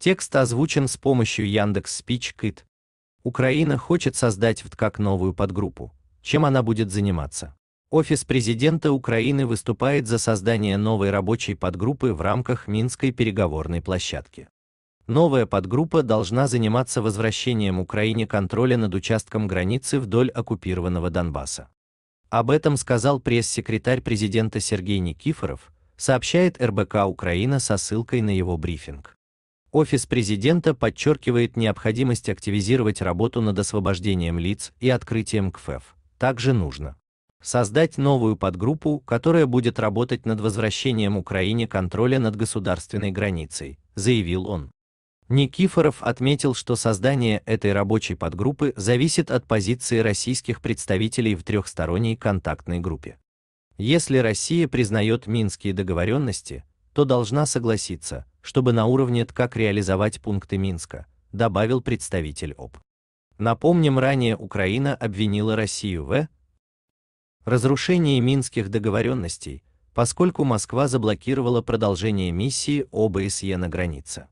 Текст озвучен с помощью Яндекс Speech Украина хочет создать в новую подгруппу. Чем она будет заниматься? Офис президента Украины выступает за создание новой рабочей подгруппы в рамках Минской переговорной площадки. Новая подгруппа должна заниматься возвращением Украине контроля над участком границы вдоль оккупированного Донбасса. Об этом сказал пресс-секретарь президента Сергей Никифоров, сообщает РБК Украина со ссылкой на его брифинг. Офис президента подчеркивает необходимость активизировать работу над освобождением лиц и открытием КФФ. Также нужно создать новую подгруппу, которая будет работать над возвращением Украине контроля над государственной границей, заявил он. Никифоров отметил, что создание этой рабочей подгруппы зависит от позиции российских представителей в трехсторонней контактной группе. Если Россия признает Минские договоренности, то должна согласиться, чтобы на уровне ТКАК реализовать пункты Минска, добавил представитель ОП. Напомним, ранее Украина обвинила Россию в разрушении минских договоренностей, поскольку Москва заблокировала продолжение миссии ОБСЕ на границе.